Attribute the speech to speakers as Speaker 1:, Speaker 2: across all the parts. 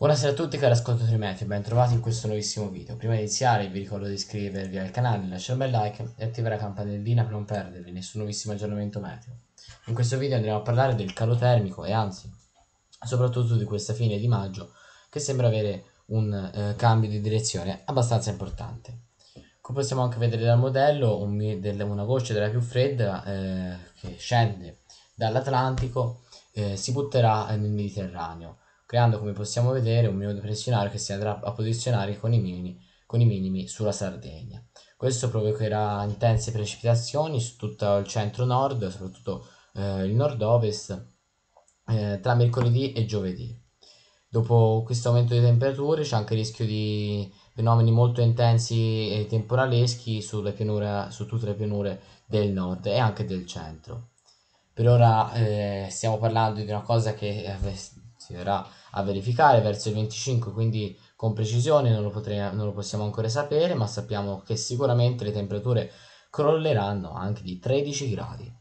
Speaker 1: Buonasera a tutti cari ascoltatori meti, ben trovati in questo nuovissimo video. Prima di iniziare vi ricordo di iscrivervi al canale, lasciare un bel like e attivare la campanellina per non perdervi nessun nuovissimo aggiornamento meteo. In questo video andremo a parlare del calo termico e anzi, soprattutto di questa fine di maggio che sembra avere un eh, cambio di direzione abbastanza importante. Come possiamo anche vedere dal modello, un, del, una goccia della più fredda eh, che scende dall'Atlantico eh, si butterà nel Mediterraneo creando come possiamo vedere un mio pressionario che si andrà a posizionare con i minimi, con i minimi sulla Sardegna. Questo provocherà intense precipitazioni su tutto il centro-nord, soprattutto eh, il nord-ovest, eh, tra mercoledì e giovedì. Dopo questo aumento di temperature c'è anche il rischio di fenomeni molto intensi e temporaleschi pianure, su tutte le pianure del nord e anche del centro. Per ora eh, stiamo parlando di una cosa che eh, si verrà a verificare verso il 25, quindi con precisione non lo, potremo, non lo possiamo ancora sapere, ma sappiamo che sicuramente le temperature crolleranno anche di 13 gradi.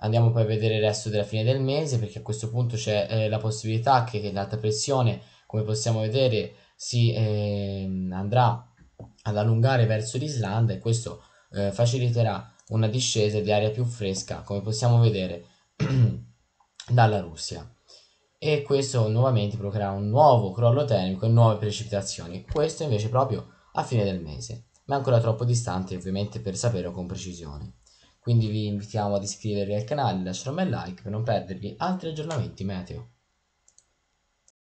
Speaker 1: Andiamo poi a vedere il resto della fine del mese perché a questo punto c'è eh, la possibilità che, che l'alta pressione, come possiamo vedere, si eh, andrà ad allungare verso l'Islanda e questo eh, faciliterà una discesa di aria più fresca, come possiamo vedere, dalla Russia e questo nuovamente provocherà un nuovo crollo termico e nuove precipitazioni. Questo invece proprio a fine del mese, ma è ancora troppo distante ovviamente per saperlo con precisione. Quindi vi invitiamo ad iscrivervi al canale e lasciare un bel like per non perdervi altri aggiornamenti meteo.